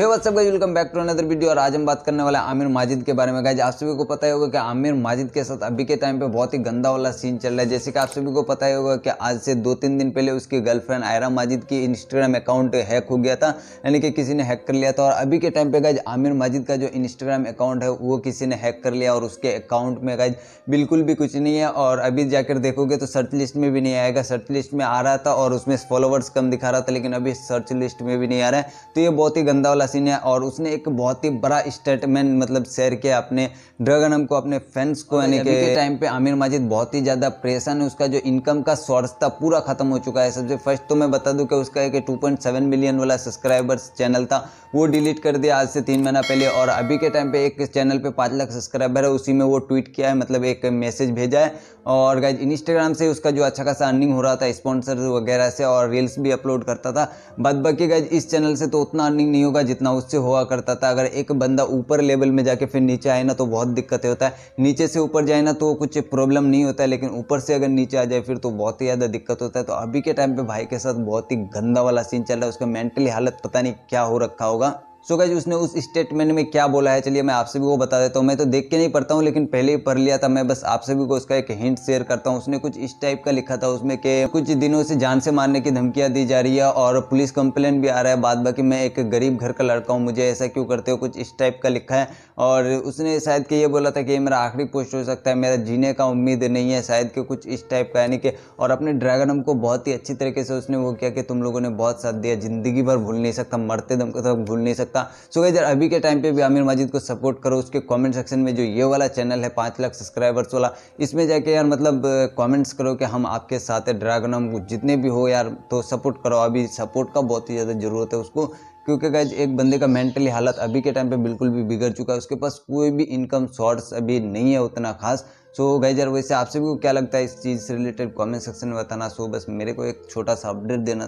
hey what's up guys welcome back to another video और आज हम बात करने वाले आमिर माजिद के बारे में गाइज आप सभी को पता ही होगा कि आमिर माजिद के साथ अभी के टाइम पे बहुत ही गंदा वाला सीन चल रहा है जैसे कि आप सभी को पता ही होगा कि आज से दो तीन दिन पहले उसकी गर्लफ्रेंड आयरा माजिद की इंस्टाग्राम अकाउंट हैक हो गया था यानी कि किसी ने हैक कर लिया था और अभी के टाइम पे गाइज आमिर माजिद का जो इंस्टाग्राम अकाउंट है वो किसी ने हैक कर लिया और उसके अकाउंट में गाइज बिल्कुल भी कुछ नहीं है और अभी जाकर देखोगे तो सर्च लिस्ट में भी नहीं आएगा सर्च लिस्ट में आ रहा था और उसमें फॉलोवर्स कम दिखा रहा था लेकिन अभी सर्च लिस्ट में भी नहीं आ रहा है तो ये बहुत ही गंदा वाला अलासीन है और उसने एक बहुत ही बड़ा स्टेटमेंट मतलब शेयर किया अपने ड्रगन को अपने फैंस को हाँ यानी कि टाइम पे आमिर माजिद बहुत ही ज़्यादा परेशान है उसका जो इनकम का सोर्स था पूरा खत्म हो चुका है सबसे फर्स्ट तो मैं बता दूं कि उसका एक 2.7 मिलियन वाला सब्सक्राइबर्स चैनल था वो डिलीट कर दिया आज से तीन महीना पहले और अभी के टाइम पे एक चैनल पे पाँच लाख सब्सक्राइबर है उसी में वो ट्वीट किया है मतलब एक मैसेज भेजा है और गाइज इंस्टाग्राम से उसका जो अच्छा खासा अर्निंग हो रहा था स्पॉन्सर वगैरह से और रील्स भी अपलोड करता था बाद बाकी गाइज इस चैनल से तो उतना अर्निंग नहीं होगा जितना उससे हुआ करता था अगर एक बंदा ऊपर लेवल में जाके फिर नीचे आए ना तो बहुत दिक्कतें होता है नीचे से ऊपर जाए ना तो कुछ प्रॉब्लम नहीं होता है लेकिन ऊपर से अगर नीचे आ जाए फिर तो बहुत ही ज़्यादा दिक्कत होता है तो अभी के टाइम पर भाई के साथ बहुत ही गंदा वाला सीन चल रहा है उसका मेंटली हालत पता नहीं क्या हो रखा होगा सो गाइज उसने उस स्टेटमेंट में क्या बोला है चलिए मैं आपसे भी वो बता देता हूँ मैं तो देख के नहीं पढ़ता हूँ लेकिन पहले ही पढ़ लिया था मैं बस आप सभी को उसका एक हिंट शेयर करता हूँ उसने कुछ इस टाइप का लिखा था उसमें के कुछ दिनों से जान से मारने की धमकियाँ दी जा रही है और पुलिस कंप्लेन भी आ रहा है बाद बाकी मैं एक गरीब घर का लड़का हूँ मुझे ऐसा क्यों करते हो कुछ इस टाइप का लिखा है और उसने शायद के ये बोला था कि ये मेरा आखिरी पोस्ट हो सकता है मेरा जीने का उम्मीद नहीं है शायद के कुछ इस टाइप का यानी कि और अपने ड्रैगन हमको बहुत ही अच्छी तरीके से उसने वो किया कि तुम लोगों ने बहुत साथ दिया ज़िंदगी भर भूल नहीं सकता मरते दम तक तो भूल नहीं सकता सकता सो गई अभी के टाइम पे भी आमिर मस्जिद को सपोर्ट करो उसके कमेंट सेक्शन में जो ये वाला चैनल है पाँच लाख सब्सक्राइबर्स वाला इसमें जाके यार मतलब कमेंट्स करो कि हम आपके साथ है ड्रैगन हम जितने भी हो यार तो सपोर्ट करो अभी सपोर्ट का बहुत ही ज़्यादा ज़रूरत है उसको क्योंकि गैज एक बंदे का मेंटली हालत अभी के टाइम पर बिल्कुल भी बिगड़ चुका है उसके पास कोई भी इनकम सोर्स अभी नहीं है उतना खास सो so, गैज वैसे आप आपसे भी क्या लगता है इस चीज़ से रिलेटेड कमेंट सेक्शन में बताना सो so, बस मेरे को एक छोटा सा अपडेट देना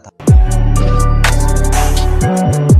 था